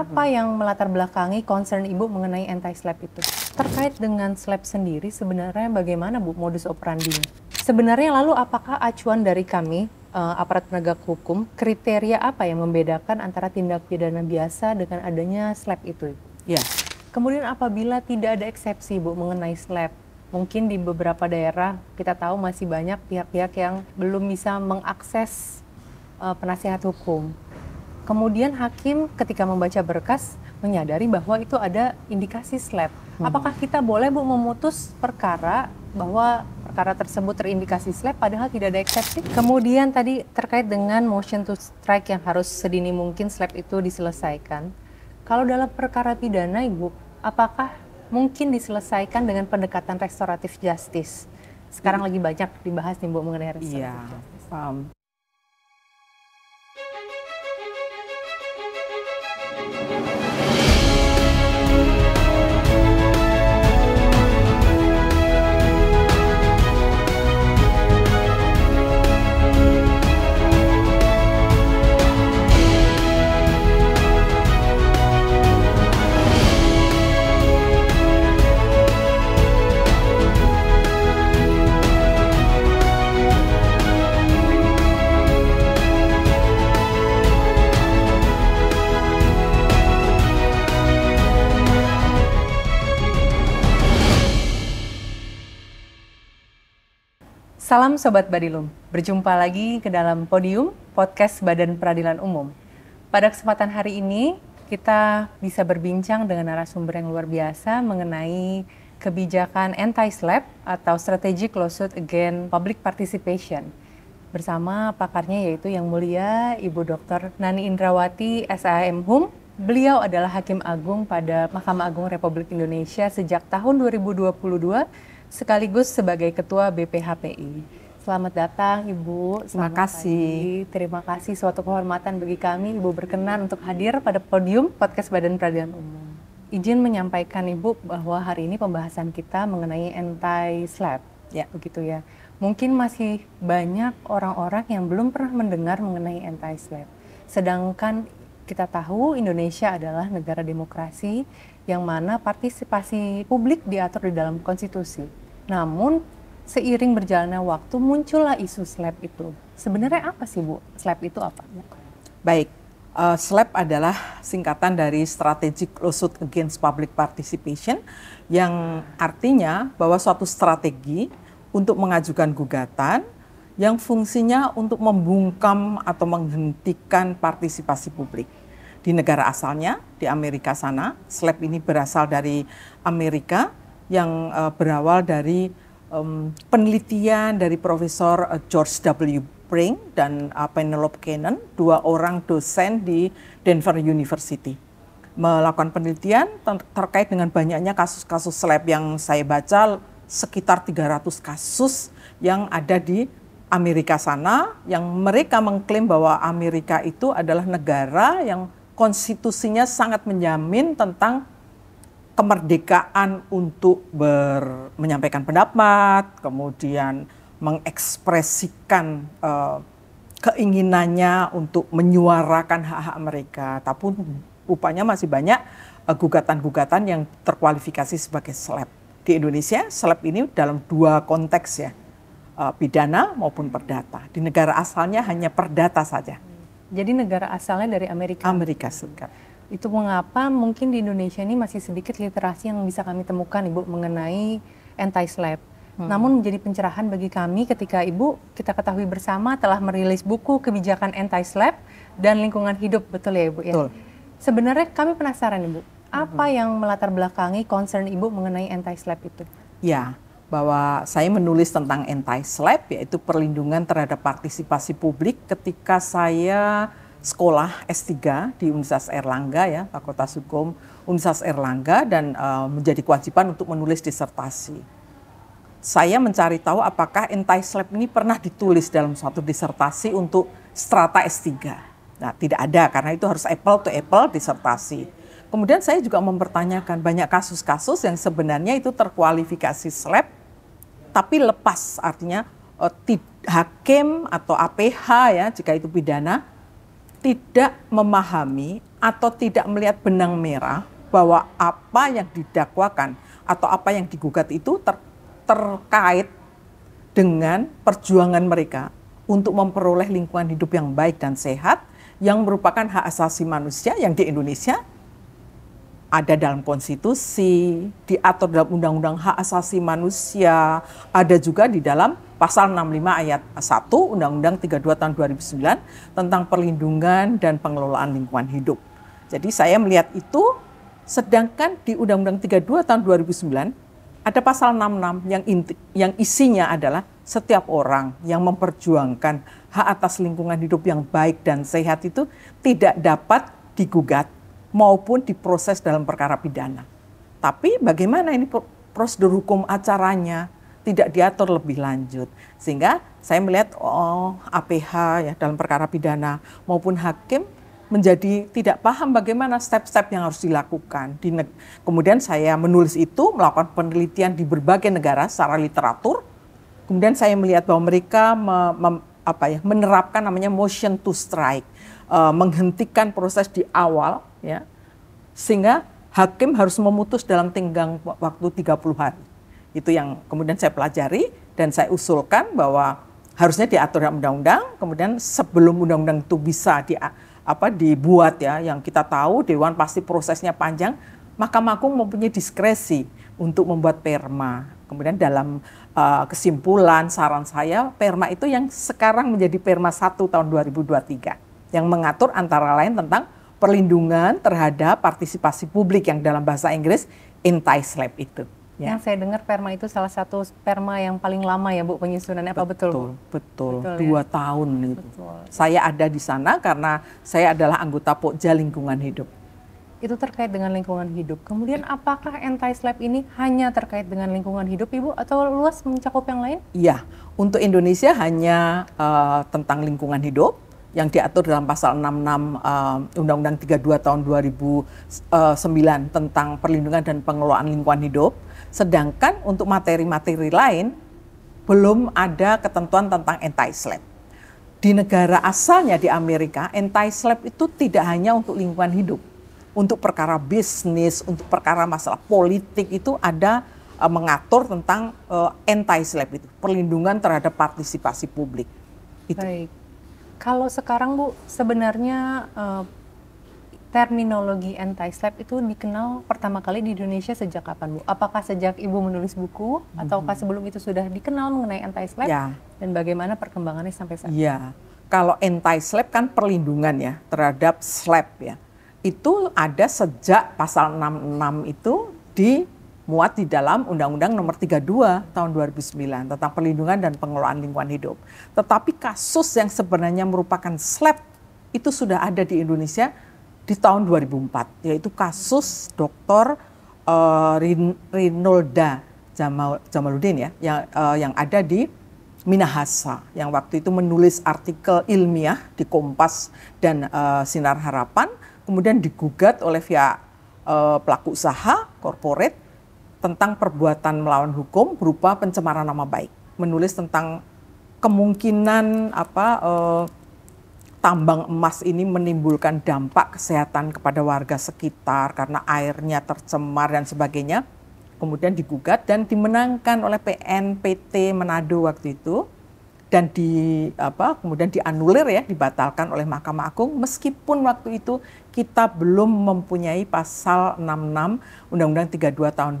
apa yang melatar belakangi concern Ibu mengenai anti slap itu? Terkait dengan slap sendiri sebenarnya bagaimana Bu modus operandi? Sebenarnya lalu apakah acuan dari kami uh, aparat penegak hukum kriteria apa yang membedakan antara tindak pidana biasa dengan adanya slap itu? Ya. Kemudian apabila tidak ada eksepsi Bu mengenai slap, mungkin di beberapa daerah kita tahu masih banyak pihak-pihak yang belum bisa mengakses uh, eh, penasihat hukum. Kemudian hakim ketika membaca berkas menyadari bahwa itu ada indikasi slap. Hmm. Apakah kita boleh Bu memutus perkara bahwa perkara tersebut terindikasi slap padahal tidak ada eksepsi? Kemudian tadi terkait dengan motion to strike yang harus sedini mungkin slap itu diselesaikan. Kalau dalam perkara pidana Ibu, apakah mungkin diselesaikan dengan pendekatan restoratif justice? Sekarang hmm. lagi banyak dibahas nih Bu mengenai restoratif yeah. justice. Um Salam Sobat Badilum, berjumpa lagi ke dalam podium podcast Badan Peradilan Umum. Pada kesempatan hari ini, kita bisa berbincang dengan narasumber yang luar biasa mengenai kebijakan anti-SLAP atau Strategic Lawsuit Against Public Participation bersama pakarnya yaitu yang mulia Ibu Dr. Nani Indrawati SAM HUM. Beliau adalah Hakim Agung pada Mahkamah Agung Republik Indonesia sejak tahun 2022 sekaligus sebagai Ketua BPHPI. Selamat datang Ibu. Terima kasih. Pagi. Terima kasih suatu kehormatan bagi kami Ibu berkenan untuk hadir pada podium podcast Badan Peradilan Umum. Izin menyampaikan Ibu bahwa hari ini pembahasan kita mengenai anti slap. Ya, begitu ya. Mungkin masih banyak orang-orang yang belum pernah mendengar mengenai anti slap. Sedangkan kita tahu Indonesia adalah negara demokrasi yang mana partisipasi publik diatur di dalam konstitusi. Namun seiring berjalannya waktu muncullah isu SLAP itu. Sebenarnya apa sih Bu? SLAP itu apa? Baik, uh, SLAP adalah singkatan dari Strategic Lawsuit Against Public Participation yang artinya bahwa suatu strategi untuk mengajukan gugatan yang fungsinya untuk membungkam atau menghentikan partisipasi publik di negara asalnya di Amerika sana. Slab ini berasal dari Amerika yang uh, berawal dari um, penelitian dari Profesor uh, George W. Brink dan uh, Penelope Cannon, dua orang dosen di Denver University melakukan penelitian ter terkait dengan banyaknya kasus-kasus slab yang saya baca sekitar 300 kasus yang ada di Amerika sana yang mereka mengklaim bahwa Amerika itu adalah negara yang konstitusinya sangat menjamin tentang kemerdekaan untuk ber, menyampaikan pendapat, kemudian mengekspresikan uh, keinginannya untuk menyuarakan hak-hak mereka. Tapi rupanya masih banyak eh, gugatan-gugatan uh, yang terkualifikasi sebagai seleb Di Indonesia, Seleb ini dalam dua konteks ya, uh, pidana maupun perdata. Di negara asalnya hanya perdata saja jadi negara asalnya dari Amerika. Amerika Serikat. Itu mengapa mungkin di Indonesia ini masih sedikit literasi yang bisa kami temukan Ibu mengenai anti-slap. Hmm. Namun menjadi pencerahan bagi kami ketika Ibu kita ketahui bersama telah merilis buku kebijakan anti-slap dan lingkungan hidup, betul ya Ibu ya? Betul. Sebenarnya kami penasaran Ibu, hmm. apa hmm. yang melatar belakangi concern Ibu mengenai anti-slap itu? Ya, bahwa saya menulis tentang anti-SLAP, yaitu perlindungan terhadap partisipasi publik ketika saya sekolah S3 di Universitas Erlangga ya, Fakultas Hukum Universitas Erlangga dan uh, menjadi kewajiban untuk menulis disertasi. Saya mencari tahu apakah anti-slap ini pernah ditulis dalam suatu disertasi untuk strata S3. Nah, tidak ada karena itu harus apple to apple disertasi. Kemudian saya juga mempertanyakan banyak kasus-kasus yang sebenarnya itu terkualifikasi slap tapi lepas artinya eh, hakim atau APH ya jika itu pidana tidak memahami atau tidak melihat benang merah bahwa apa yang didakwakan atau apa yang digugat itu ter, terkait dengan perjuangan mereka untuk memperoleh lingkungan hidup yang baik dan sehat yang merupakan hak asasi manusia yang di Indonesia ada dalam konstitusi, diatur dalam Undang-Undang Hak Asasi Manusia, ada juga di dalam pasal 65 ayat 1 Undang-Undang 32 tahun 2009 tentang perlindungan dan pengelolaan lingkungan hidup. Jadi saya melihat itu sedangkan di Undang-Undang 32 tahun 2009 ada pasal 66 yang inti, yang isinya adalah setiap orang yang memperjuangkan hak atas lingkungan hidup yang baik dan sehat itu tidak dapat digugat maupun diproses dalam perkara pidana. Tapi bagaimana ini prosedur hukum acaranya tidak diatur lebih lanjut. Sehingga saya melihat oh, APH ya dalam perkara pidana maupun hakim menjadi tidak paham bagaimana step-step yang harus dilakukan. Di kemudian saya menulis itu, melakukan penelitian di berbagai negara secara literatur. Kemudian saya melihat bahwa mereka apa ya, menerapkan namanya motion to strike uh, menghentikan proses di awal ya sehingga hakim harus memutus dalam tenggang waktu 30 hari. Itu yang kemudian saya pelajari dan saya usulkan bahwa harusnya diatur dalam undang-undang, kemudian sebelum undang-undang itu bisa di, apa dibuat ya yang kita tahu dewan pasti prosesnya panjang, Mahkamah Agung mempunyai diskresi untuk membuat perma. Kemudian dalam uh, kesimpulan saran saya perma itu yang sekarang menjadi perma 1 tahun 2023 yang mengatur antara lain tentang perlindungan terhadap partisipasi publik yang dalam bahasa Inggris entice lab itu. Ya. Yang saya dengar perma itu salah satu perma yang paling lama ya Bu penyusunannya apa betul? Betul, betul. betul dua ya? tahun itu. Betul. Saya ada di sana karena saya adalah anggota Pokja Lingkungan Hidup. Itu terkait dengan lingkungan hidup. Kemudian apakah anti slap ini hanya terkait dengan lingkungan hidup Ibu atau luas mencakup yang lain? Iya, untuk Indonesia hanya uh, tentang lingkungan hidup yang diatur dalam pasal 66 uh, eh, Undang-Undang 32 tahun 2009 eh, tentang perlindungan dan pengelolaan lingkungan hidup. Sedangkan untuk materi-materi lain belum ada ketentuan tentang anti slap. Di negara asalnya di Amerika, anti slap itu tidak hanya untuk lingkungan hidup. Untuk perkara bisnis, untuk perkara masalah politik itu ada uh, mengatur tentang uh, anti slap itu, perlindungan terhadap partisipasi publik. Itu. Baik. Kalau sekarang Bu, sebenarnya uh, terminologi anti-slap itu dikenal pertama kali di Indonesia sejak kapan Bu? Apakah sejak Ibu menulis buku hmm. ataukah sebelum itu sudah dikenal mengenai anti-slap ya. dan bagaimana perkembangannya sampai saat ini? Ya. Kalau anti-slap kan perlindungan ya terhadap slap ya. Itu ada sejak pasal 66 itu di muat di dalam Undang-Undang Nomor 32 Tahun 2009 tentang perlindungan dan pengelolaan lingkungan hidup. Tetapi kasus yang sebenarnya merupakan slap itu sudah ada di Indonesia di tahun 2004 yaitu kasus Dr. Uh, eh, Rinolda Jamal, ya yang eh, yang ada di Minahasa yang waktu itu menulis artikel ilmiah di Kompas dan eh, Sinar Harapan kemudian digugat oleh pihak pelaku usaha korporat tentang perbuatan melawan hukum berupa pencemaran nama baik, menulis tentang kemungkinan apa eh, tambang emas ini menimbulkan dampak kesehatan kepada warga sekitar karena airnya tercemar dan sebagainya. Kemudian digugat dan dimenangkan oleh PNPT Manado waktu itu dan di apa kemudian dianulir ya dibatalkan oleh Mahkamah Agung meskipun waktu itu kita belum mempunyai pasal 66 Undang-Undang 32 tahun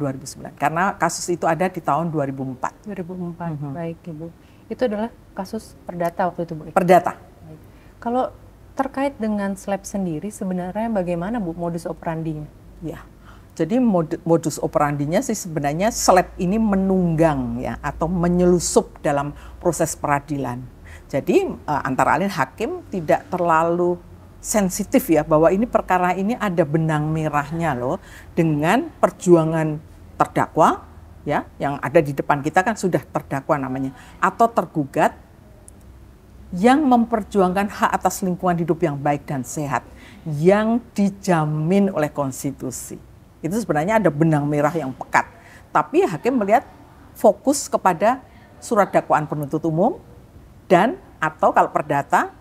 2009 karena kasus itu ada di tahun 2004. 2004. Mm -hmm. Baik, Ibu. Itu adalah kasus perdata waktu itu, Bu. Perdata. Baik. Kalau terkait dengan slab sendiri sebenarnya bagaimana Bu modus operandinya? Ya. Jadi modus operandinya sih sebenarnya seleb ini menunggang ya atau menyelusup dalam proses peradilan. Jadi e, antara lain hakim tidak terlalu sensitif ya bahwa ini perkara ini ada benang merahnya loh dengan perjuangan terdakwa ya yang ada di depan kita kan sudah terdakwa namanya atau tergugat yang memperjuangkan hak atas lingkungan hidup yang baik dan sehat yang dijamin oleh konstitusi. Itu sebenarnya ada benang merah yang pekat. Tapi hakim melihat fokus kepada surat dakwaan penuntut umum dan atau kalau perdata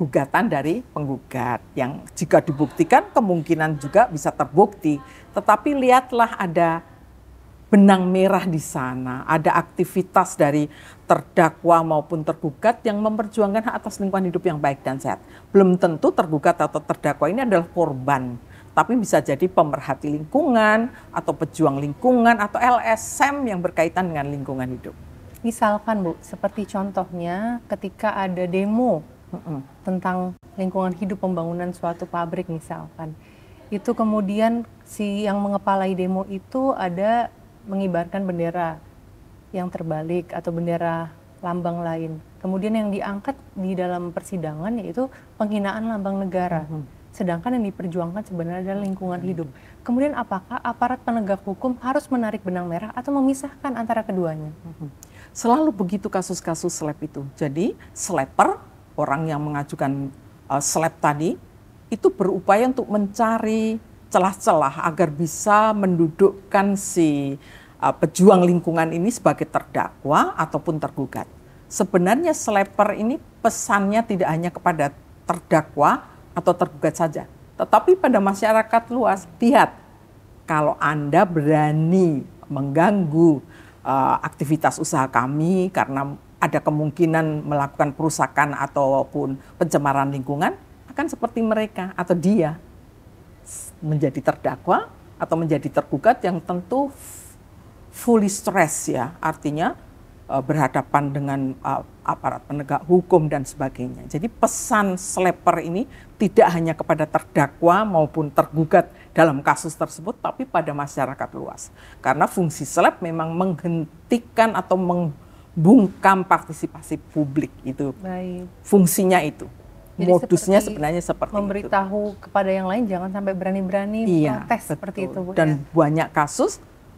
gugatan dari penggugat yang jika dibuktikan kemungkinan juga bisa terbukti. Tetapi lihatlah ada benang merah di sana, ada aktivitas dari terdakwa maupun tergugat yang memperjuangkan hak atas lingkungan hidup yang baik dan sehat. Belum tentu tergugat atau terdakwa ini adalah korban tapi bisa jadi pemerhati lingkungan atau pejuang lingkungan atau LSM yang berkaitan dengan lingkungan hidup. Misalkan Bu, seperti contohnya ketika ada demo mm -mm. tentang lingkungan hidup pembangunan suatu pabrik misalkan. Itu kemudian si yang mengepalai demo itu ada mengibarkan bendera yang terbalik atau bendera lambang lain. Kemudian yang diangkat di dalam persidangan yaitu penghinaan lambang negara. Mm -hmm Sedangkan yang diperjuangkan sebenarnya adalah lingkungan hidup. Kemudian apakah aparat penegak hukum harus menarik benang merah atau memisahkan antara keduanya? Mhm. Selalu begitu kasus-kasus slap itu. Jadi slapper, orang yang mengajukan uh, slap tadi, itu berupaya untuk mencari celah-celah agar bisa mendudukkan si uh, pejuang lingkungan ini sebagai terdakwa ataupun tergugat. Sebenarnya slapper ini pesannya tidak hanya kepada terdakwa atau tergugat saja. Tetapi pada masyarakat luas, lihat kalau Anda berani mengganggu uh, aktivitas usaha kami karena ada kemungkinan melakukan perusakan ataupun pencemaran lingkungan, akan seperti mereka atau dia menjadi terdakwa atau menjadi tergugat yang tentu fully stress ya, artinya eh, berhadapan dengan eh, aparat penegak hukum dan sebagainya. Jadi pesan sleper ini tidak hanya kepada terdakwa maupun tergugat dalam kasus tersebut tapi pada masyarakat luas. Karena fungsi slap memang menghentikan atau membungkam partisipasi publik itu. Baik. Fungsinya itu. Jadi modusnya seperti sebenarnya seperti memberitahu itu. kepada yang lain jangan sampai berani-berani iya, protes betul. seperti itu Bu. Dan ya. banyak kasus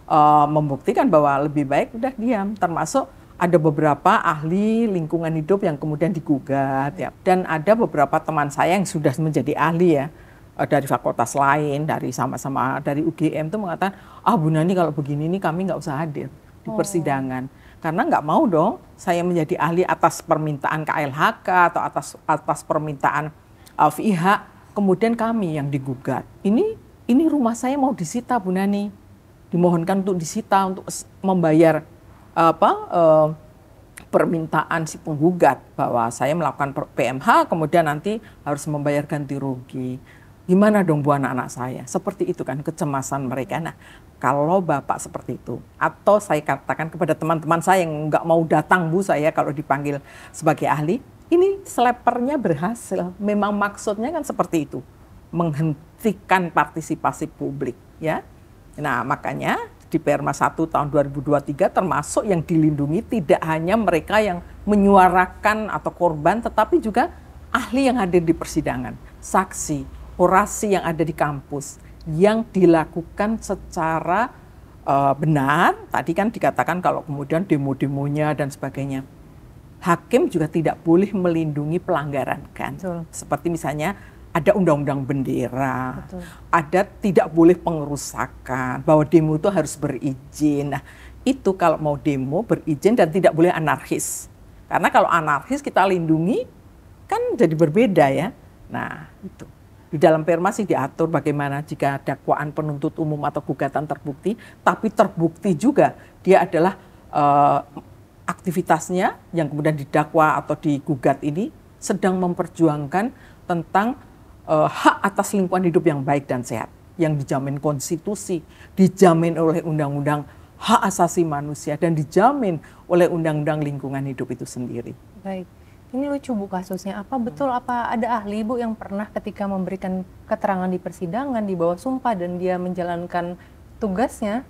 uh, membuktikan bahwa lebih baik udah diam termasuk ada beberapa ahli lingkungan hidup yang kemudian digugat ya dan ada beberapa teman saya yang sudah menjadi ahli ya eh, dari fakultas lain dari sama-sama dari UGM itu mengatakan ah Bu Nani kalau begini ini kami nggak usah hadir di oh. persidangan oh. karena nggak mau dong saya menjadi ahli atas permintaan KLHK atau atas atas permintaan uh, kemudian kami yang digugat ini ini rumah saya mau disita Bu Nani dimohonkan untuk disita untuk membayar apa uh, permintaan si penggugat bahwa saya melakukan PMH kemudian nanti harus membayar ganti rugi. Gimana dong bu anak-anak saya? Seperti itu kan kecemasan mereka. Nah kalau bapak seperti itu atau saya katakan kepada teman-teman saya yang nggak mau datang bu saya kalau dipanggil sebagai ahli, ini slepernya berhasil. Memang maksudnya kan seperti itu menghentikan partisipasi publik ya. Nah makanya di Perma 1 tahun 2023 termasuk yang dilindungi tidak hanya mereka yang menyuarakan atau korban tetapi juga ahli yang hadir di persidangan, saksi, orasi yang ada di kampus yang dilakukan secara uh, benar. Tadi kan dikatakan kalau kemudian demo-demonya dan sebagainya. Hakim juga tidak boleh melindungi pelanggaran kan. Betul. Seperti misalnya ada undang-undang bendera, Betul. ada tidak boleh pengerusakan, bahwa demo itu harus berizin. Nah, itu kalau mau demo berizin dan tidak boleh anarkis. Karena kalau anarkis kita lindungi kan jadi berbeda ya. Nah, itu. Di dalam Perma sih diatur bagaimana jika dakwaan penuntut umum atau gugatan terbukti, tapi terbukti juga dia adalah uh, aktivitasnya yang kemudian didakwa atau digugat ini sedang memperjuangkan tentang uh, hak atas lingkungan hidup yang baik dan sehat yang dijamin konstitusi, dijamin oleh undang-undang hak asasi manusia dan dijamin oleh undang-undang lingkungan hidup itu sendiri. Baik. Ini lucu Bu kasusnya. Apa betul apa ada ahli Bu yang pernah ketika memberikan keterangan di persidangan di bawah sumpah dan dia menjalankan tugasnya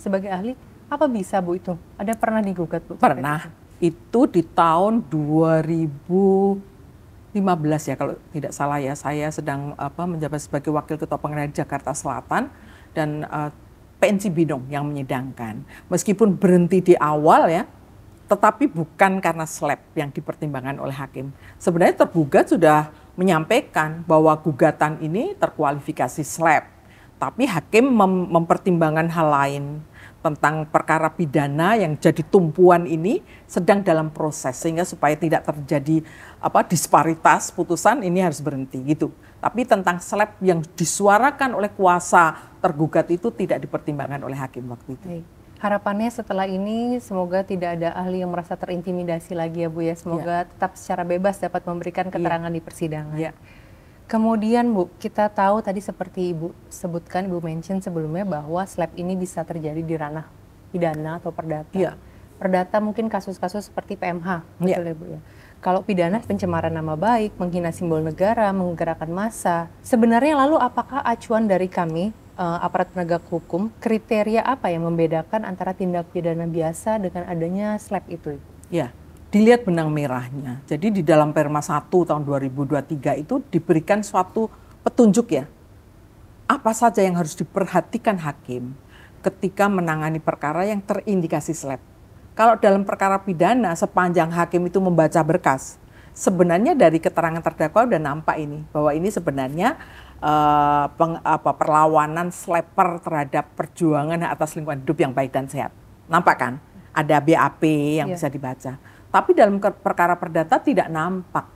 sebagai ahli, apa bisa Bu itu? Ada pernah digugat Bu? Pernah. Itu di tahun 2000 15 ya kalau tidak salah ya saya sedang apa menjabat sebagai wakil ketua pengadilan Jakarta Selatan dan uh, eh, PNC Binong yang menyidangkan. Meskipun berhenti di awal ya, tetapi bukan karena slap yang dipertimbangkan oleh hakim. Sebenarnya tergugat sudah menyampaikan bahwa gugatan ini terkualifikasi slap. Tapi hakim mem mempertimbangkan hal lain tentang perkara pidana yang jadi tumpuan ini sedang dalam proses sehingga supaya tidak terjadi apa disparitas putusan ini harus berhenti gitu. Tapi tentang slap yang disuarakan oleh kuasa tergugat itu tidak dipertimbangkan oleh hakim waktu itu. Baik. Harapannya setelah ini semoga tidak ada ahli yang merasa terintimidasi lagi ya Bu ya. Semoga ya. tetap secara bebas dapat memberikan iya. keterangan ya. di persidangan. Ya. Kemudian Bu, kita tahu tadi seperti Ibu sebutkan, Ibu mention sebelumnya bahwa slap ini bisa terjadi di ranah pidana atau perdata. Ya. Perdata mungkin kasus-kasus seperti PMH, ya. betul ya, ya Bu ya. Kalau pidana pencemaran nama baik, menghina simbol negara, menggerakkan massa. Sebenarnya lalu apakah acuan dari kami uh, aparat penegak hukum kriteria apa yang membedakan antara tindak pidana biasa dengan adanya slap itu? Ya, dilihat benang merahnya. Jadi di dalam Perma 1 tahun 2023 itu diberikan suatu petunjuk ya. Apa saja yang harus diperhatikan hakim ketika menangani perkara yang terindikasi slap kalau dalam perkara pidana sepanjang hakim itu membaca berkas, sebenarnya dari keterangan terdakwa sudah nampak ini bahwa ini sebenarnya uh, peng, apa, perlawanan sleper terhadap perjuangan atas lingkungan hidup yang baik dan sehat. Nampak kan? Ada BAP yang yeah. bisa dibaca. Tapi dalam perkara perdata tidak nampak.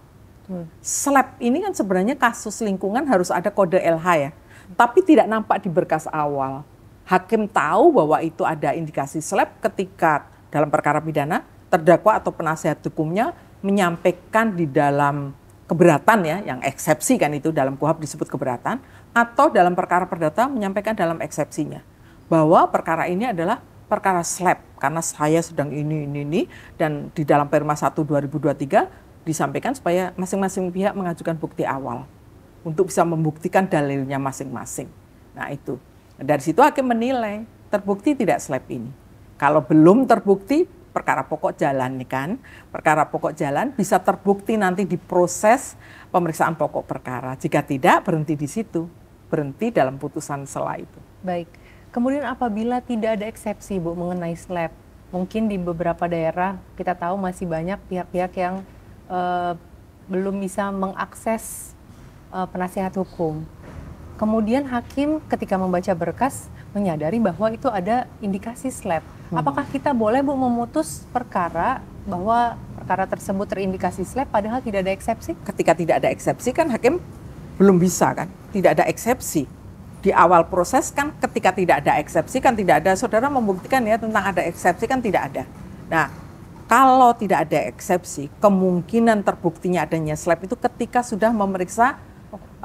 Hmm. Slap ini kan sebenarnya kasus lingkungan harus ada kode LH ya. Tapi tidak nampak di berkas awal. Hakim tahu bahwa itu ada indikasi slap ketika dalam perkara pidana, terdakwa atau penasehat hukumnya menyampaikan di dalam keberatan ya, yang eksepsi kan itu dalam kuhab disebut keberatan, atau dalam perkara perdata menyampaikan dalam eksepsinya bahwa perkara ini adalah perkara slap karena saya sedang ini ini ini dan di dalam Perma 1 2023 disampaikan supaya masing-masing pihak mengajukan bukti awal untuk bisa membuktikan dalilnya masing-masing. Nah, itu. Dari situ hakim menilai terbukti tidak slap ini. Kalau belum terbukti, perkara pokok jalan nih kan. Perkara pokok jalan bisa terbukti nanti di proses pemeriksaan pokok perkara. Jika tidak, berhenti di situ. Berhenti dalam putusan sela itu. Baik. Kemudian apabila tidak ada eksepsi Bu mengenai slab, mungkin di beberapa daerah kita tahu masih banyak pihak-pihak yang uh, belum bisa mengakses uh, eh, penasihat hukum. Kemudian hakim ketika membaca berkas menyadari bahwa itu ada indikasi slap. Hmm. Apakah kita boleh Bu memutus perkara bahwa perkara tersebut terindikasi slap padahal tidak ada eksepsi? Ketika tidak ada eksepsi kan hakim belum bisa kan? Tidak ada eksepsi. Di awal proses kan ketika tidak ada eksepsi kan tidak ada saudara membuktikan ya tentang ada eksepsi kan tidak ada. Nah, kalau tidak ada eksepsi, kemungkinan terbuktinya adanya slap itu ketika sudah memeriksa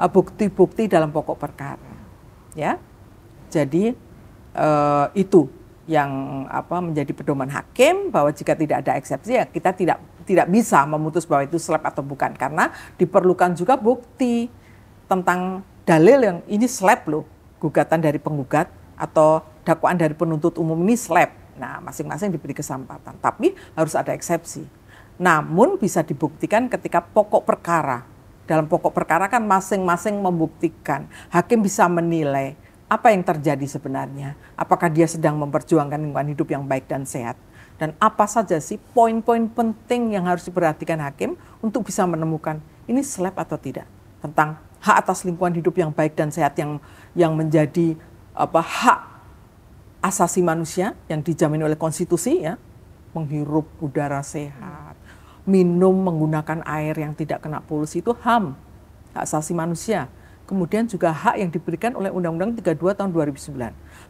Eh, bukti-bukti dalam pokok perkara. Ya. Jadi eh, itu yang apa menjadi pedoman hakim bahwa jika tidak ada eksepsi ya kita tidak tidak bisa memutus bahwa itu slap atau bukan karena diperlukan juga bukti tentang dalil yang ini slap loh gugatan dari penggugat atau dakwaan dari penuntut umum ini slap. Nah, masing-masing diberi kesempatan, tapi harus ada eksepsi. Namun bisa dibuktikan ketika pokok perkara dalam pokok perkara kan masing-masing membuktikan. Hakim bisa menilai apa yang terjadi sebenarnya. Apakah dia sedang memperjuangkan lingkungan hidup yang baik dan sehat. Dan apa saja sih poin-poin penting yang harus diperhatikan hakim untuk bisa menemukan ini slap atau tidak. Tentang hak atas lingkungan hidup yang baik dan sehat yang yang menjadi apa hak asasi manusia yang dijamin oleh konstitusi ya menghirup udara sehat minum menggunakan air yang tidak kena polusi itu HAM, hak asasi manusia. Kemudian juga hak yang diberikan oleh Undang-Undang 32 tahun 2009.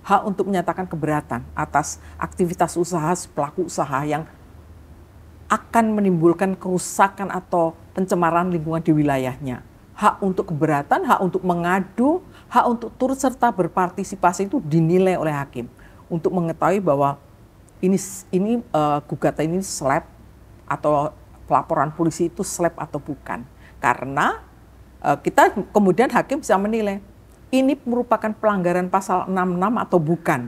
Hak untuk menyatakan keberatan atas aktivitas usaha pelaku usaha yang akan menimbulkan kerusakan atau pencemaran lingkungan di wilayahnya. Hak untuk keberatan, hak untuk mengadu, hak untuk turut serta berpartisipasi itu dinilai oleh hakim untuk mengetahui bahwa ini ini uh, gugatan ini slap atau Laporan polisi itu slap atau bukan. Karena uh, kita kemudian hakim bisa menilai ini merupakan pelanggaran pasal 66 atau bukan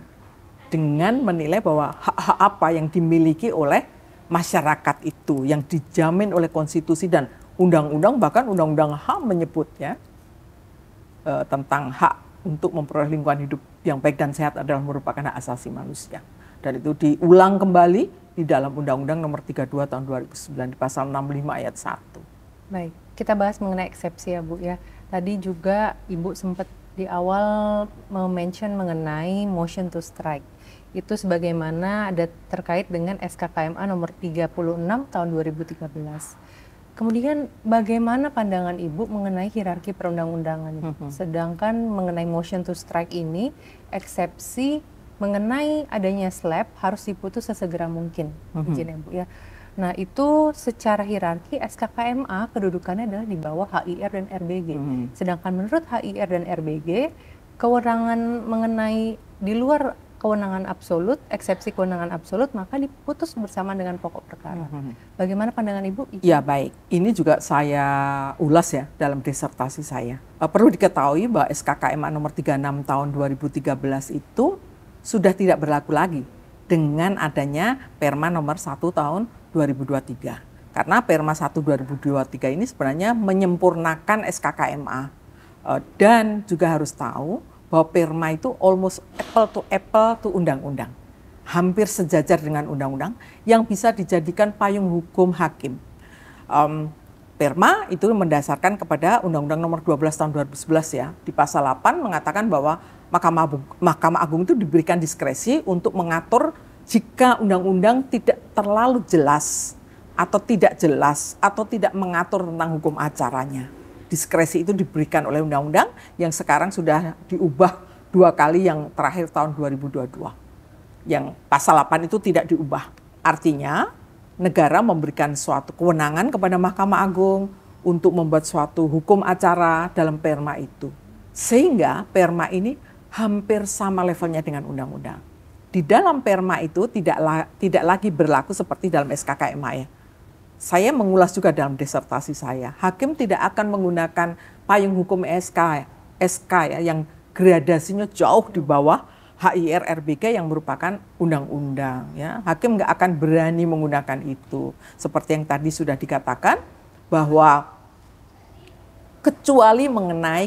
dengan menilai bahwa hak-hak apa yang dimiliki oleh masyarakat itu yang dijamin oleh konstitusi dan undang-undang bahkan undang-undang HAM menyebutnya uh, eh, tentang hak untuk memperoleh lingkungan hidup yang baik dan sehat adalah merupakan hak asasi manusia dan itu diulang kembali di dalam Undang-Undang Nomor 32 Tahun 2009 di Pasal 65 Ayat 1. Baik, kita bahas mengenai eksepsi ya Bu ya. Tadi juga Ibu sempat di awal mention mengenai motion to strike. Itu sebagaimana ada terkait dengan SKKMA nomor 36 tahun 2013. Kemudian bagaimana pandangan Ibu mengenai hierarki perundang-undangan? Mm -hmm. Sedangkan mengenai motion to strike ini eksepsi mengenai adanya slab harus diputus sesegera mungkin, mm-hmm. izin ya Bu ya. Nah itu secara hierarki SKKMA kedudukannya adalah di bawah HIR dan RBG. Mm-hmm. Sedangkan menurut HIR dan RBG kewenangan mengenai di luar kewenangan absolut, eksepsi kewenangan absolut, maka diputus bersama dengan pokok perkara. Mm-hmm. Bagaimana pandangan Ibu? Ibu? Iya. Ya baik, ini juga saya ulas ya dalam disertasi saya. Eh, perlu diketahui bahwa SKKMA nomor 36 tahun 2013 itu sudah tidak berlaku lagi dengan adanya Perma nomor 1 tahun 2023. Karena Perma 1 2023 ini sebenarnya menyempurnakan SKKMA. Eh, dan juga harus tahu bahwa Perma itu almost apple to apple to undang-undang. Hampir sejajar dengan undang-undang yang bisa dijadikan payung hukum hakim. Um, Perma itu mendasarkan kepada Undang-Undang Nomor 12 Tahun 2011 ya di Pasal 8 mengatakan bahwa Mahkamah Agung, Mahkamah Agung itu diberikan diskresi untuk mengatur jika undang-undang tidak terlalu jelas atau tidak jelas atau tidak mengatur tentang hukum acaranya. Diskresi itu diberikan oleh undang-undang yang sekarang sudah diubah dua kali yang terakhir tahun 2022. Yang pasal 8 itu tidak diubah. Artinya negara memberikan suatu kewenangan kepada Mahkamah Agung untuk membuat suatu hukum acara dalam perma itu. Sehingga perma ini hampir sama levelnya dengan undang-undang. Di dalam perma itu tidak la, tidak lagi berlaku seperti dalam SKKMA ya. Saya mengulas juga dalam disertasi saya. Hakim tidak akan menggunakan payung hukum SK SK ya yang gradasinya jauh di bawah HIR RBK yang merupakan undang-undang ya. Hakim nggak akan berani menggunakan itu. Seperti yang tadi sudah dikatakan bahwa kecuali mengenai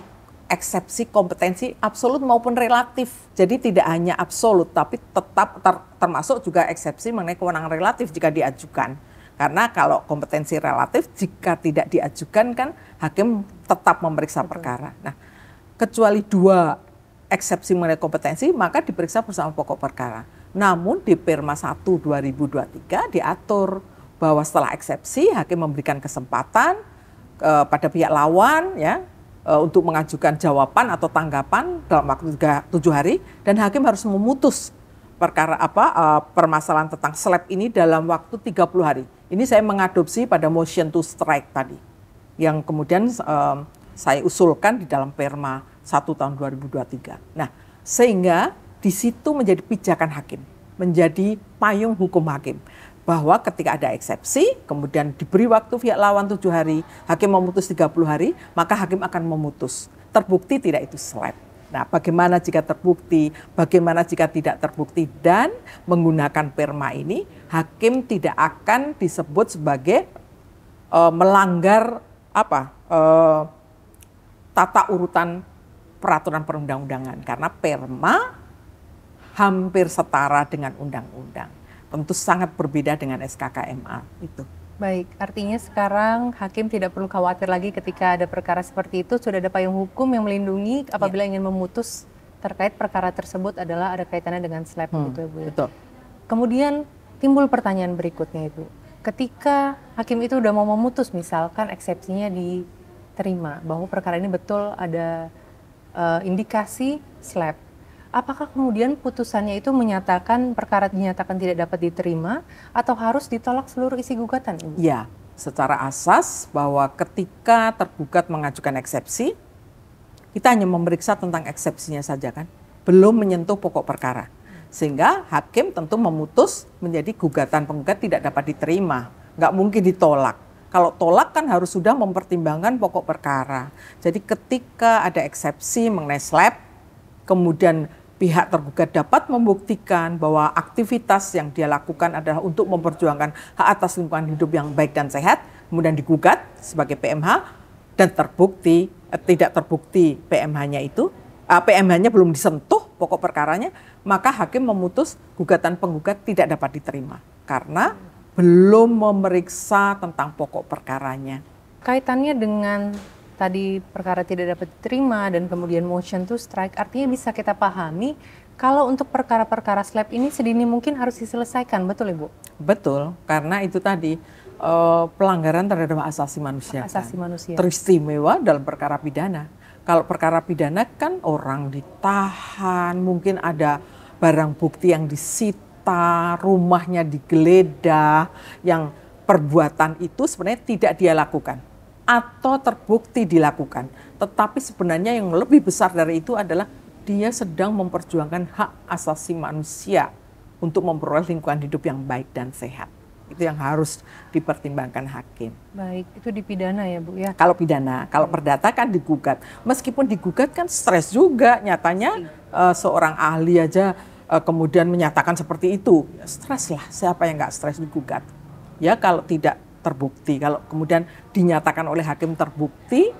eksepsi kompetensi absolut maupun relatif. Jadi tidak hanya absolut tapi tetap ter termasuk juga eksepsi mengenai kewenangan relatif jika diajukan. Karena kalau kompetensi relatif jika tidak diajukan kan hakim tetap memeriksa Betul. perkara. Nah, kecuali dua eksepsi mengenai kompetensi maka diperiksa bersama pokok perkara. Namun di Perma 1 2023 diatur bahwa setelah eksepsi hakim memberikan kesempatan kepada eh, pihak lawan ya uh, untuk mengajukan jawaban atau tanggapan dalam waktu tiga, tujuh hari dan hakim harus memutus perkara apa uh, permasalahan tentang slap ini dalam waktu 30 hari. Ini saya mengadopsi pada motion to strike tadi yang kemudian uh, saya usulkan di dalam Perma 1 tahun 2023. Nah, sehingga di situ menjadi pijakan hakim, menjadi payung hukum hakim bahwa ketika ada eksepsi, kemudian diberi waktu pihak lawan tujuh hari, hakim memutus 30 hari, maka hakim akan memutus. Terbukti tidak itu slap. Nah, bagaimana jika terbukti, bagaimana jika tidak terbukti, dan menggunakan perma ini, hakim tidak akan disebut sebagai e, melanggar apa e, tata urutan peraturan perundang-undangan, karena perma hampir setara dengan undang-undang tentu sangat berbeda dengan SKKMA itu. Baik, artinya sekarang hakim tidak perlu khawatir lagi ketika ada perkara seperti itu sudah ada payung hukum yang melindungi apabila ya. ingin memutus terkait perkara tersebut adalah ada kaitannya dengan slap hmm, gitu ya Bu. Ya? Betul. Kemudian timbul pertanyaan berikutnya itu, Ketika hakim itu sudah mau memutus misalkan eksepsinya diterima bahwa perkara ini betul ada uh, indikasi slap apakah kemudian putusannya itu menyatakan perkara dinyatakan tidak dapat diterima atau harus ditolak seluruh isi gugatan? ini? Ya, secara asas bahwa ketika tergugat mengajukan eksepsi, kita hanya memeriksa tentang eksepsinya saja kan, belum menyentuh pokok perkara. Sehingga hakim tentu memutus menjadi gugatan penggugat tidak dapat diterima, nggak mungkin ditolak. Kalau tolak kan harus sudah mempertimbangkan pokok perkara. Jadi ketika ada eksepsi mengenai slab, kemudian pihak tergugat dapat membuktikan bahwa aktivitas yang dia lakukan adalah untuk memperjuangkan hak atas lingkungan hidup yang baik dan sehat, kemudian digugat sebagai PMH dan terbukti eh, tidak terbukti PMH-nya itu, eh, PMH-nya belum disentuh pokok perkaranya, maka hakim memutus gugatan penggugat tidak dapat diterima karena belum memeriksa tentang pokok perkaranya. Kaitannya dengan tadi perkara tidak dapat diterima dan kemudian motion to strike artinya bisa kita pahami kalau untuk perkara-perkara slap ini sedini mungkin harus diselesaikan betul ibu betul karena itu tadi uh, pelanggaran terhadap asasi manusia kan. asasi kan? manusia teristimewa dalam perkara pidana kalau perkara pidana kan orang ditahan mungkin ada barang bukti yang disita rumahnya digeledah yang perbuatan itu sebenarnya tidak dia lakukan atau terbukti dilakukan. Tetapi sebenarnya yang lebih besar dari itu adalah dia sedang memperjuangkan hak asasi manusia untuk memperoleh lingkungan hidup yang baik dan sehat. Itu yang harus dipertimbangkan hakim. Baik, itu dipidana ya Bu ya? Kalau pidana, kalau perdata kan digugat. Meskipun digugat kan stres juga, nyatanya uh, seorang ahli aja uh, kemudian menyatakan seperti itu. Ya, stres lah, siapa yang nggak stres digugat. Ya kalau tidak terbukti. Kalau kemudian dinyatakan oleh hakim terbukti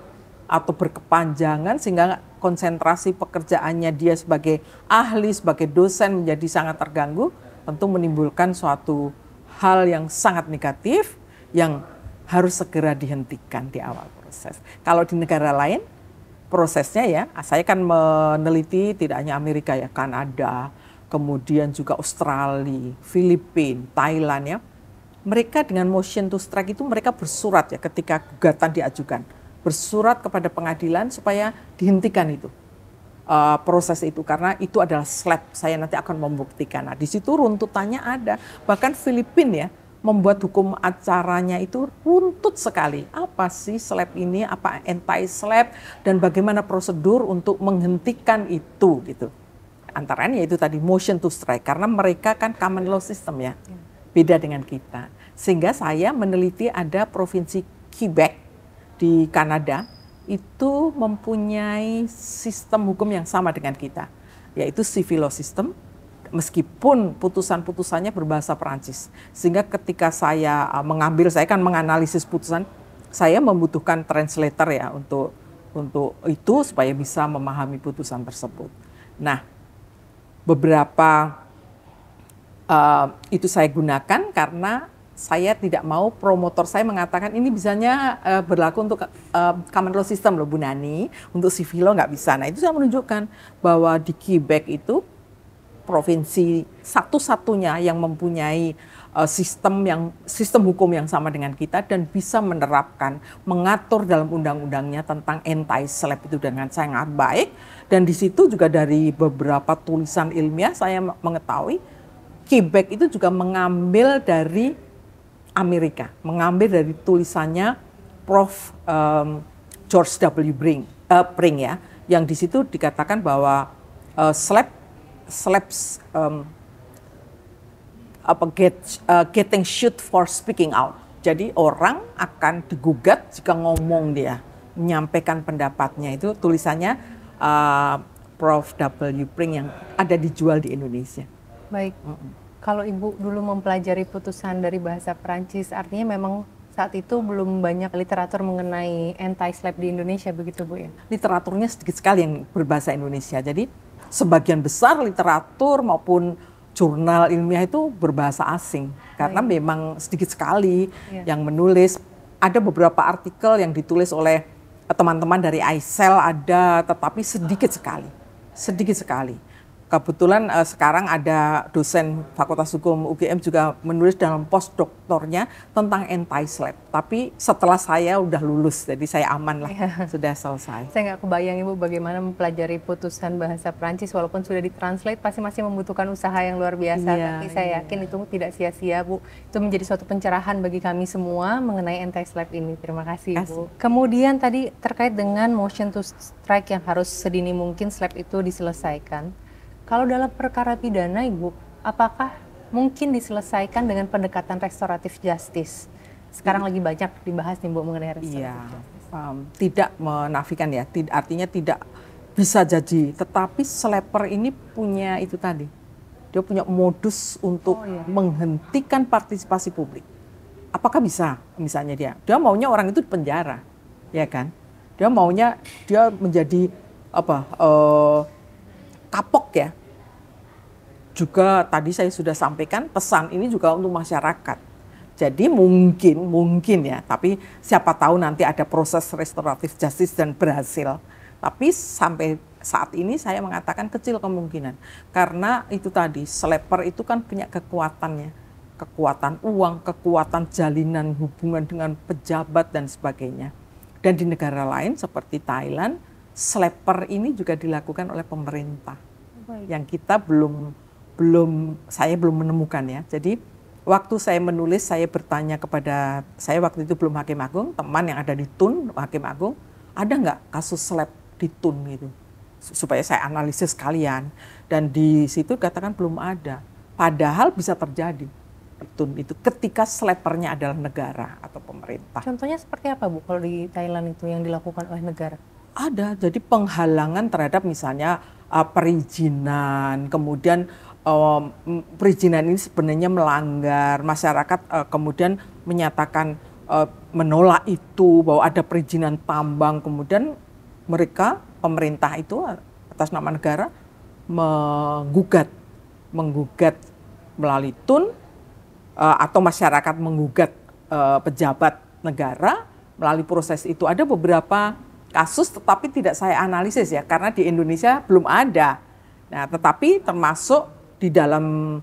atau berkepanjangan sehingga konsentrasi pekerjaannya dia sebagai ahli, sebagai dosen menjadi sangat terganggu, tentu menimbulkan suatu hal yang sangat negatif yang harus segera dihentikan di awal proses. Kalau di negara lain prosesnya ya, saya kan meneliti tidak hanya Amerika ya, Kanada, kemudian juga Australia, Filipina, Thailand ya mereka dengan motion to strike itu mereka bersurat ya ketika gugatan diajukan bersurat kepada pengadilan supaya dihentikan itu uh, proses itu karena itu adalah slap saya nanti akan membuktikan nah di situ runtutannya ada bahkan Filipina ya membuat hukum acaranya itu runtut sekali apa sih slap ini apa entai slap dan bagaimana prosedur untuk menghentikan itu gitu antaranya lain yaitu tadi motion to strike karena mereka kan common law system ya beda dengan kita. Sehingga saya meneliti ada provinsi Quebec di Kanada itu mempunyai sistem hukum yang sama dengan kita, yaitu civil law system, meskipun putusan-putusannya berbahasa Perancis. Sehingga ketika saya eh, mengambil, saya kan menganalisis putusan, saya membutuhkan translator ya untuk untuk itu supaya bisa memahami putusan tersebut. Nah, beberapa uh, itu saya gunakan karena saya tidak mau promotor saya mengatakan ini bisanya uh, berlaku untuk uh, common law system loh Bu Nani, untuk civil law nggak bisa. Nah itu saya menunjukkan bahwa di Quebec itu provinsi satu-satunya yang mempunyai uh, sistem yang sistem hukum yang sama dengan kita dan bisa menerapkan mengatur dalam undang-undangnya tentang anti slap itu dengan sangat baik dan di situ juga dari beberapa tulisan ilmiah saya mengetahui Quebec itu juga mengambil dari Amerika, mengambil dari tulisannya Prof. Um, George W. Bring, uh, eh, Bring ya, yang di situ dikatakan bahwa uh, slap, slaps um, apa get, uh, getting shoot for speaking out. Jadi orang akan digugat jika ngomong dia menyampaikan pendapatnya itu tulisannya uh, Prof. W. Pring yang ada dijual di Indonesia. Baik. Mm -mm. Kalau ibu dulu mempelajari putusan dari bahasa Perancis, artinya memang saat itu belum banyak literatur mengenai anti slap di Indonesia begitu Bu ya? Literaturnya sedikit sekali yang berbahasa Indonesia. Jadi sebagian besar literatur maupun jurnal ilmiah itu berbahasa asing karena Baik. memang sedikit sekali ya. yang menulis. Ada beberapa artikel yang ditulis oleh teman-teman dari ISEL ada tetapi sedikit sekali. Sedikit sekali kebetulan uh, sekarang ada dosen Fakultas Hukum UGM juga menulis dalam post doktornya tentang anti slap. Tapi setelah saya udah lulus, jadi saya aman lah, iya. sudah selesai. Saya nggak kebayang ibu bagaimana mempelajari putusan bahasa Prancis walaupun sudah ditranslate pasti masih membutuhkan usaha yang luar biasa. Yeah, Tapi saya yeah. yakin itu tidak sia-sia bu. Itu menjadi suatu pencerahan bagi kami semua mengenai anti slap ini. Terima kasih bu. Kemudian tadi terkait dengan motion to strike yang harus sedini mungkin slap itu diselesaikan kalau dalam perkara pidana, Ibu, apakah mungkin diselesaikan dengan pendekatan restoratif justice? Sekarang hmm. lagi banyak dibahas nih Bu mengenai restoratif ya, justice. Um, tidak menafikan ya, tid artinya tidak bisa jadi. Tetapi sleper ini punya itu tadi, dia punya modus untuk oh, iya. menghentikan partisipasi publik. Apakah bisa? Misalnya dia, dia maunya orang itu penjara, ya kan? Dia maunya dia menjadi apa? Uh, kapok ya. Juga tadi saya sudah sampaikan pesan ini juga untuk masyarakat. Jadi mungkin, mungkin ya, tapi siapa tahu nanti ada proses restoratif justice dan berhasil. Tapi sampai saat ini saya mengatakan kecil kemungkinan. Karena itu tadi, sleeper itu kan punya kekuatannya. Kekuatan uang, kekuatan jalinan hubungan dengan pejabat dan sebagainya. Dan di negara lain seperti Thailand, Sleper ini juga dilakukan oleh pemerintah Baik. yang kita belum belum saya belum menemukan ya. Jadi waktu saya menulis saya bertanya kepada saya waktu itu belum hakim agung teman yang ada di tun hakim agung ada nggak kasus slap di tun gitu supaya saya analisis kalian dan di situ katakan belum ada. Padahal bisa terjadi tun itu ketika slappernya adalah negara atau pemerintah. Contohnya seperti apa Bu kalau di Thailand itu yang dilakukan oleh negara? Ada, jadi penghalangan terhadap misalnya uh, perizinan, kemudian um, perizinan ini sebenarnya melanggar, masyarakat uh, kemudian menyatakan uh, menolak itu bahwa ada perizinan tambang, kemudian mereka pemerintah itu uh, atas nama negara menggugat, menggugat melalui tun uh, atau masyarakat menggugat uh, pejabat negara melalui proses itu ada beberapa kasus tetapi tidak saya analisis ya karena di Indonesia belum ada. Nah, tetapi termasuk di dalam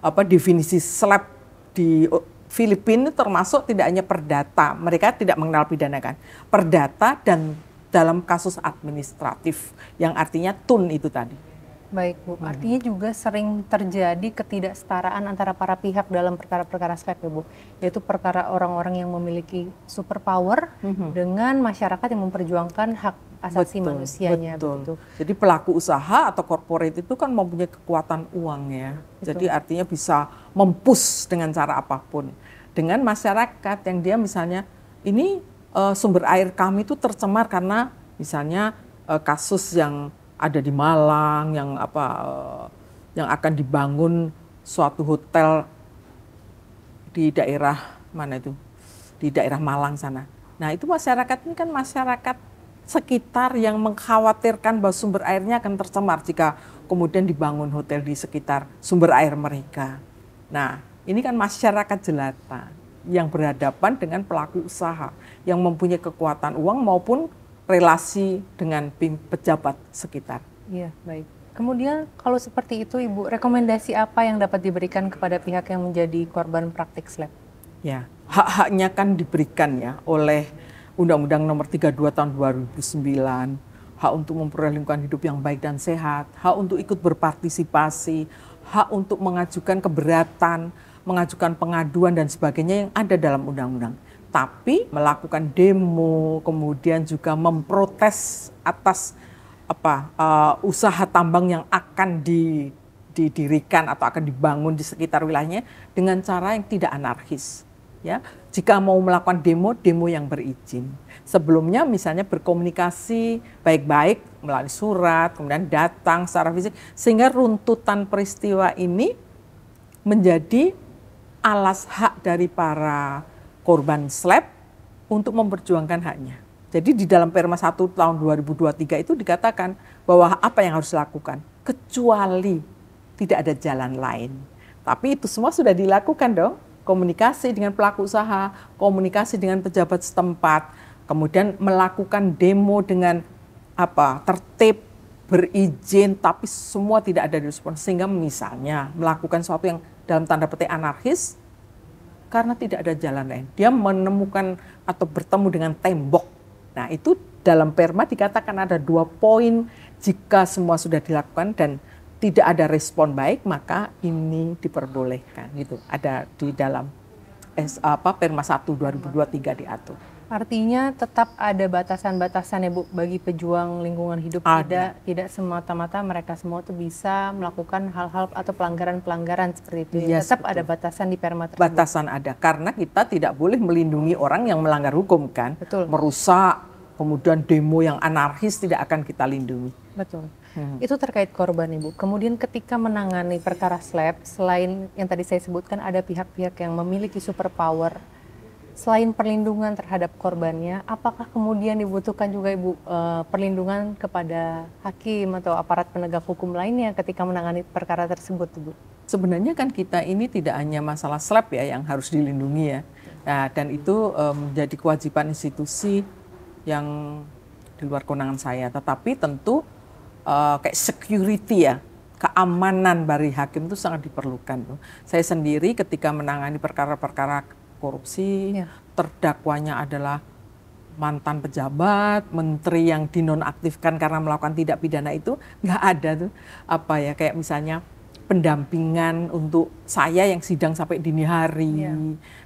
apa definisi slap di Filipina termasuk tidak hanya perdata, mereka tidak mengenal pidana kan. Perdata dan dalam kasus administratif yang artinya tun itu tadi. Baik Bu, hmm. artinya juga sering terjadi ketidaksetaraan antara para pihak dalam perkara-perkara ya Bu, yaitu perkara orang-orang yang memiliki superpower hmm. dengan masyarakat yang memperjuangkan hak asasi betul, manusianya. Betul. betul. Jadi pelaku usaha atau korporat itu kan mempunyai kekuatan uang ya, betul. jadi artinya bisa mempus dengan cara apapun. Dengan masyarakat yang dia misalnya ini uh, sumber air kami itu tercemar karena misalnya eh, kasus yang ada di Malang yang apa eh, yang akan dibangun suatu hotel di daerah mana itu di daerah Malang sana. Nah itu masyarakat ini kan masyarakat sekitar yang mengkhawatirkan bahwa sumber airnya akan tercemar jika kemudian dibangun hotel di sekitar sumber air mereka. Nah ini kan masyarakat jelata yang berhadapan dengan pelaku usaha yang mempunyai kekuatan uang maupun relasi dengan pejabat sekitar. Iya, baik. Kemudian kalau seperti itu Ibu, rekomendasi apa yang dapat diberikan kepada pihak yang menjadi korban praktik slap? Ya, hak-haknya kan diberikan ya oleh Undang-Undang Nomor 32 Tahun 2009, hak untuk memperoleh lingkungan hidup yang baik dan sehat, hak untuk ikut berpartisipasi, hak untuk mengajukan keberatan, mengajukan pengaduan dan sebagainya yang ada dalam undang-undang tapi melakukan demo, kemudian juga memprotes atas apa uh, usaha tambang yang akan di, didirikan atau akan dibangun di sekitar wilayahnya dengan cara yang tidak anarkis. Ya, jika mau melakukan demo, demo yang berizin. Sebelumnya misalnya berkomunikasi baik-baik melalui surat, kemudian datang secara fisik, sehingga runtutan peristiwa ini menjadi alas hak dari para korban slap untuk memperjuangkan haknya. Jadi di dalam Perma 1 tahun 2023 itu dikatakan bahwa apa yang harus dilakukan kecuali tidak ada jalan lain. Tapi itu semua sudah dilakukan dong. Komunikasi dengan pelaku usaha, komunikasi dengan pejabat setempat, kemudian melakukan demo dengan apa? tertib, berizin tapi semua tidak ada respon. sehingga misalnya melakukan sesuatu yang dalam tanda petik anarkis karena tidak ada jalan lain. Dia menemukan atau bertemu dengan tembok. Nah, itu dalam perma dikatakan ada dua poin jika semua sudah dilakukan dan tidak ada respon baik maka ini diperbolehkan Itu Ada di dalam S, apa Perma 1 2023 diatur. Artinya tetap ada batasan-batasan ya Bu bagi pejuang lingkungan hidup ada. tidak tidak semata-mata mereka semua itu bisa melakukan hal-hal atau pelanggaran-pelanggaran seperti itu. Ya. Yes, tetap betul. ada batasan di perma tersebut. Batasan ada karena kita tidak boleh melindungi orang yang melanggar hukum kan. Betul. Merusak, kemudian demo yang anarkis tidak akan kita lindungi. Betul. Hmm. Itu terkait korban Ibu. Kemudian ketika menangani perkara SLAP selain yang tadi saya sebutkan ada pihak-pihak yang memiliki superpower selain perlindungan terhadap korbannya, apakah kemudian dibutuhkan juga ibu eh, perlindungan kepada hakim atau aparat penegak hukum lainnya ketika menangani perkara tersebut, ibu? Sebenarnya kan kita ini tidak hanya masalah slap ya yang harus dilindungi ya, nah, dan itu um, menjadi kewajiban institusi yang di luar kewenangan saya. Tetapi tentu uh, kayak security ya, keamanan dari hakim itu sangat diperlukan. Saya sendiri ketika menangani perkara-perkara korupsi, ya. terdakwanya adalah mantan pejabat, menteri yang dinonaktifkan karena melakukan tidak pidana itu nggak ada tuh apa ya kayak misalnya pendampingan untuk saya yang sidang sampai dini hari, ya.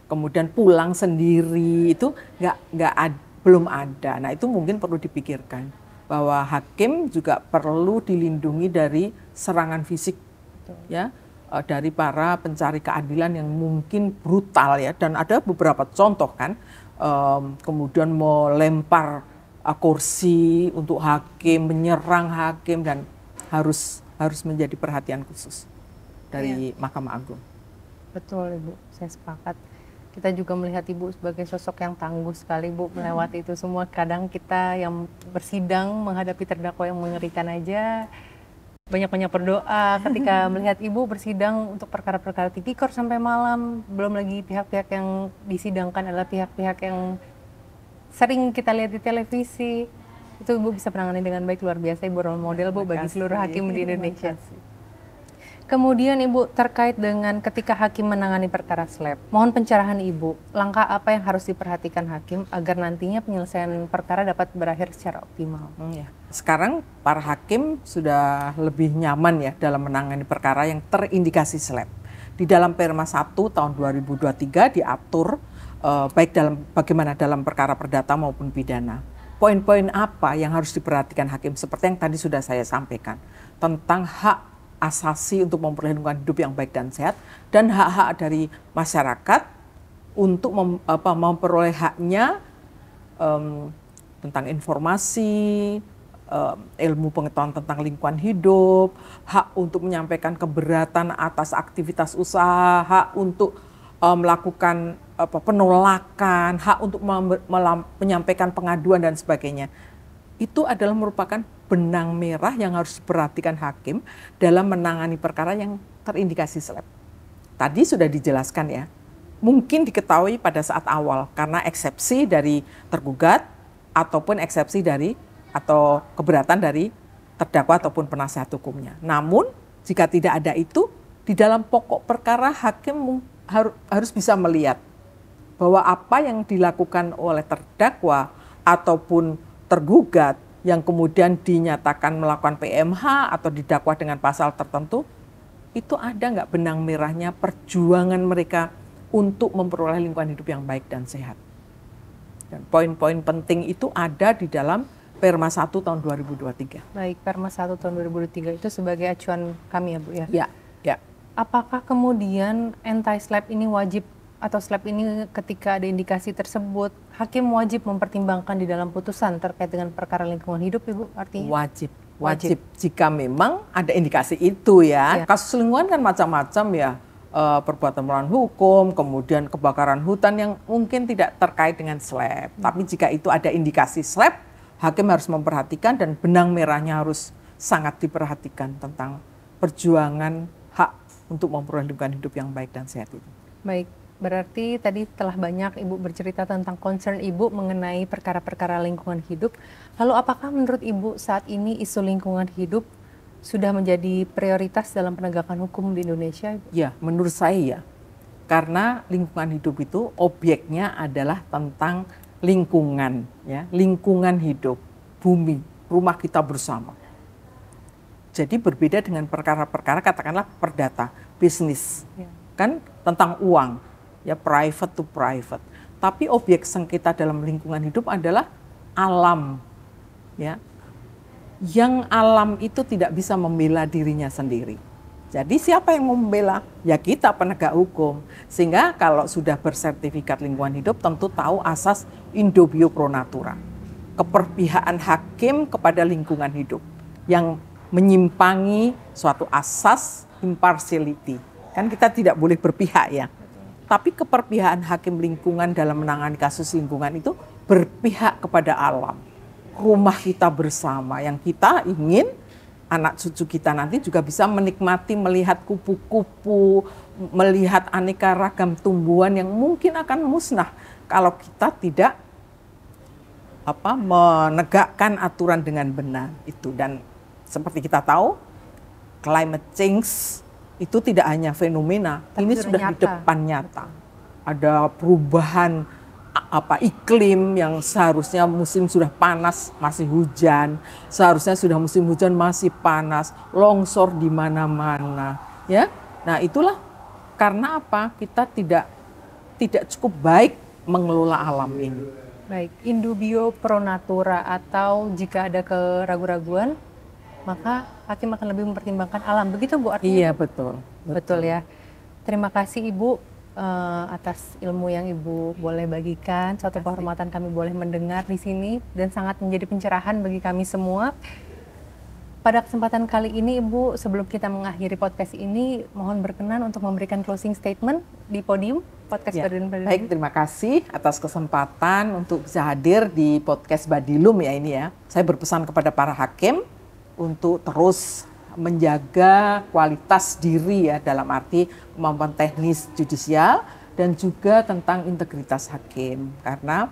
kemudian pulang sendiri itu nggak nggak ad, belum ada. Nah itu mungkin perlu dipikirkan bahwa hakim juga perlu dilindungi dari serangan fisik, Betul. ya Eh, dari para pencari keadilan yang mungkin brutal ya dan ada beberapa contoh kan um, kemudian melempar uh, kursi untuk hakim menyerang hakim dan harus harus menjadi perhatian khusus dari ya. Mahkamah Agung. Betul ibu, saya sepakat. Kita juga melihat ibu sebagai sosok yang tangguh sekali ibu melewati hmm. itu semua. Kadang kita yang bersidang menghadapi terdakwa yang mengerikan aja banyak-banyak berdoa ketika melihat ibu bersidang untuk perkara-perkara tipikor sampai malam belum lagi pihak-pihak yang disidangkan adalah pihak-pihak yang sering kita lihat di televisi itu ibu bisa menangani dengan baik luar biasa ibu role model bu bagi seluruh hakim di Indonesia Kemudian Ibu terkait dengan ketika hakim menangani perkara slap, mohon pencerahan Ibu, langkah apa yang harus diperhatikan hakim agar nantinya penyelesaian perkara dapat berakhir secara optimal? Hmm, ya sekarang para hakim sudah lebih nyaman ya dalam menangani perkara yang terindikasi seleb. Di dalam Perma 1 tahun 2023 diatur eh, baik dalam bagaimana dalam perkara perdata maupun pidana. Poin-poin apa yang harus diperhatikan hakim seperti yang tadi sudah saya sampaikan tentang hak asasi untuk memperoleh lingkungan hidup yang baik dan sehat dan hak-hak dari masyarakat untuk mem, apa, memperoleh haknya um, tentang informasi, uh, ilmu pengetahuan tentang lingkungan hidup, hak untuk menyampaikan keberatan atas aktivitas usaha, hak untuk uh, melakukan apa, penolakan, hak untuk menyampaikan pengaduan dan sebagainya. Itu adalah merupakan benang merah yang harus diperhatikan hakim dalam menangani perkara yang terindikasi seleb. Tadi sudah dijelaskan ya, mungkin diketahui pada saat awal karena eksepsi dari tergugat ataupun eksepsi dari atau keberatan dari terdakwa ataupun penasihat hukumnya. Namun jika tidak ada itu di dalam pokok perkara hakim harus bisa melihat bahwa apa yang dilakukan oleh terdakwa ataupun tergugat yang kemudian dinyatakan melakukan PMH atau didakwa dengan pasal tertentu, itu ada nggak benang merahnya perjuangan mereka untuk memperoleh lingkungan hidup yang baik dan sehat. Dan poin-poin penting itu ada di dalam Perma 1 tahun 2023. Baik, Perma 1 tahun 2023 itu sebagai acuan kami ya Bu ya? Ya, ya. Apakah kemudian anti-slap ini wajib atau slap ini ketika ada indikasi tersebut, hakim wajib mempertimbangkan di dalam putusan terkait dengan perkara lingkungan hidup Ibu artinya? Wajib. Wajib, wajib. jika memang ada indikasi itu ya. ya. Kasus lingkungan kan macam-macam ya e, perbuatan melawan hukum, kemudian kebakaran hutan yang mungkin tidak terkait dengan slab. Hmm. Tapi jika itu ada indikasi slab, hakim harus memperhatikan dan benang merahnya harus sangat diperhatikan tentang perjuangan hak untuk memperoleh lingkungan hidup yang baik dan sehat itu. Baik, berarti tadi telah banyak Ibu bercerita tentang concern Ibu mengenai perkara-perkara lingkungan hidup. Lalu apakah menurut Ibu saat ini isu lingkungan hidup sudah menjadi prioritas dalam penegakan hukum di Indonesia? Ibu? Ya, menurut saya ya. Karena lingkungan hidup itu objeknya adalah tentang lingkungan, ya, lingkungan hidup, bumi, rumah kita bersama. Jadi berbeda dengan perkara-perkara katakanlah perdata, bisnis, ya. kan tentang uang, ya private to private. Tapi objek sengketa dalam lingkungan hidup adalah alam, ya. Yang alam itu tidak bisa membela dirinya sendiri jadi siapa yang membela? Ya kita penegak hukum. Sehingga kalau sudah bersertifikat lingkungan hidup tentu tahu asas Indobio Pro Natura. Keperpihakan hakim kepada lingkungan hidup yang menyimpangi suatu asas impartiality. Kan kita tidak boleh berpihak ya. Tapi keperpihakan hakim lingkungan dalam menangani kasus lingkungan itu berpihak kepada alam. Rumah kita bersama yang kita ingin anak cucu kita nanti juga bisa menikmati melihat kupu-kupu, melihat aneka ragam tumbuhan yang mungkin akan musnah kalau kita tidak apa menegakkan aturan dengan benar itu dan seperti kita tahu climate change itu tidak hanya fenomena, Tapi ini sudah nyata. di depan nyata. Ada perubahan apa iklim yang seharusnya musim sudah panas masih hujan, seharusnya sudah musim hujan masih panas, longsor di mana-mana, ya. Nah, itulah karena apa? Kita tidak tidak cukup baik mengelola alam ini. Baik, Indubio pro natura atau jika ada keraguan-raguan, maka hakim akan lebih mempertimbangkan alam. Begitu Bu artinya? Iya, betul. Betul, betul ya. Terima kasih Ibu Eh, atas ilmu yang Ibu boleh bagikan. Suatu kehormatan kami boleh mendengar di sini dan sangat menjadi pencerahan bagi kami semua. Pada kesempatan kali ini Ibu, sebelum kita mengakhiri podcast ini, mohon berkenan untuk memberikan closing statement di podium podcast ya. Badilum. Baik, terima kasih atas kesempatan untuk bisa hadir di podcast Badilum ya ini ya. Saya berpesan kepada para hakim untuk terus menjaga kualitas diri ya dalam arti kemampuan teknis judisial dan juga tentang integritas hakim karena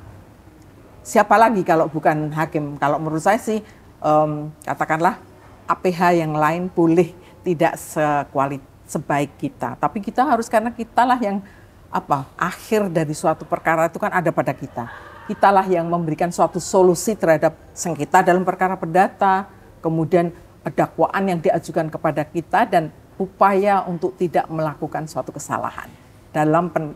siapa lagi kalau bukan hakim kalau menurut saya sih um, katakanlah APH yang lain boleh tidak sekualit sebaik kita tapi kita harus karena kitalah yang apa akhir dari suatu perkara itu kan ada pada kita kitalah yang memberikan suatu solusi terhadap sengketa dalam perkara perdata kemudian dakwaan yang diajukan kepada kita dan upaya untuk tidak melakukan suatu kesalahan dalam pen,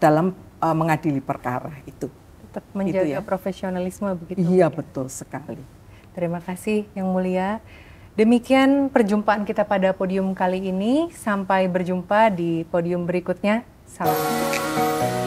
dalam uh, mengadili perkara itu. Tetap gitu menjaga gitu ya. profesionalisme begitu. Iya ya. betul sekali. Terima kasih yang mulia. Demikian perjumpaan kita pada podium kali ini. Sampai berjumpa di podium berikutnya. Salam.